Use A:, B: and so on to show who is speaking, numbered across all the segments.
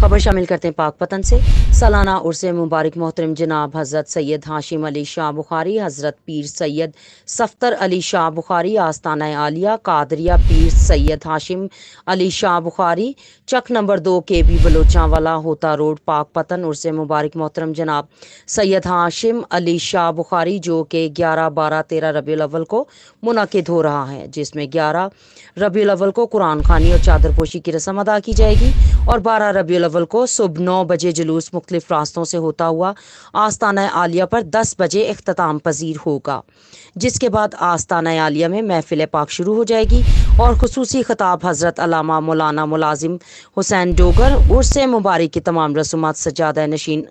A: खबर शामिल करते हैं पाक पतन से सालाना उर्स मुबारक मोहतरम जनाब हज़रत सैयद हाशिम अली शाह बुखारी हज़रत पीर सैयद सफ्तर अली शाह बुखारी आस्ताना आलिया कादरिया पीर सैयद हाशिम अली शाह बुखारी चक नंबर दो के बी बलोचा वाला होता रोड पाक पतन उर्स मुबारक मोहतरम जनाब सैयद हाशिम अली शाह बुखारी जो कि ग्यारह बारह तेरह रबी अवल को मुनद हो रहा है जिसमें ग्यारह रबी अवल को कुरान खानी और चादर पोशी की रस्म अदा की जाएगी और बारह रबी अव्वल को सुबह नौ बजे जुलूस मुख्तलिफ रास्तों से होता हुआ आस्ताना आलिया पर दस बजे अख्ताम पजीर होगा जिसके बाद आस्ताना आलिया में महफिल पाक शुरू हो जाएगी और खसूस खिताब हज़रत अलामा मौलाना मुलाजिम हुसैन डोगर उर्स मुबारक की तमाम रसूमात सजाद नशीन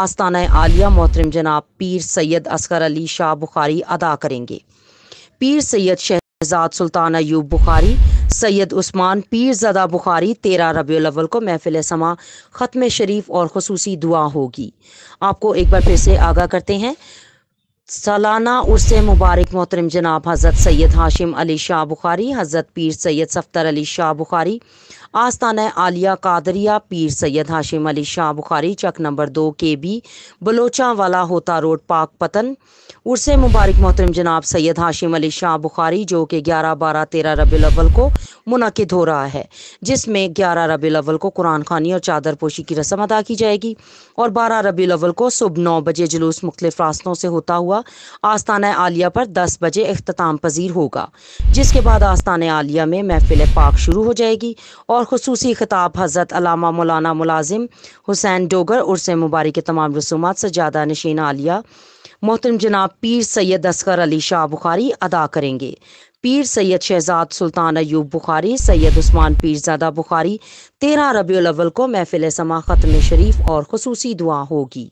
A: आस्ताना आलिया मोहतरम जनाब पीर सैयद असगर अली शाह बुखारी अदा करेंगे पीर सैयद शहजाद सुल्तान अयूब बुखारी सैयद उस्मान पीरजदा बुखारी तेरह अलवल को महफिल समा ख़त्म शरीफ और खसूसी दुआ होगी आपको एक बार फिर से आगाह करते हैं सालाना उर्स मुबारक मोहतरम जनाब हज़रत सैयद हाशिम अली शाह बुखारी हज़रत पीर सैयद सफ्तर अली शाह बुखारी है आलिया कादरिया पीर सैयद हाशिम अली शाह बुखारी चक नंबर दो के बी बलोचा वाला होता रोड पाक पतन उर्से मुबारक मोहतरम जनाब सैयद हाशिम अली शाह बुखारी जो कि ग्यारह बारह तेरह रबी अव्वल को मुनद हो रहा है जिसमें ग्यारह रबी अव्वल को कुरान खानी और चादर पोशी की रस्म अदा की जाएगी और बारह रबी अव्वल को सुबह नौ बजे जुलूस मुख्तलि रास्तों से होता हुआ आस्थान आलिया पर दस बजे अख्ताम पजीर होगा जिसके बाद आस्थान आलिया में महफिल पाक शुरू हो जाएगी और और खसूसी खिताब हज़रत अलामा मौलाना मुलाजिम हुसैन डोगर उर्स मुबारक के तमाम से सजादा नशीन आलिया मोहतरम जनाब पीर सैयद असगर अली शाह बुखारी अदा करेंगे पीर सैयद शहजाद सुल्तान अयूब बुखारी सैयद उस्मान पीरजादा बुखारी तेरह रबी अव्वल को महफिल समा ख़त्म शरीफ और खसूसी दुआ होगी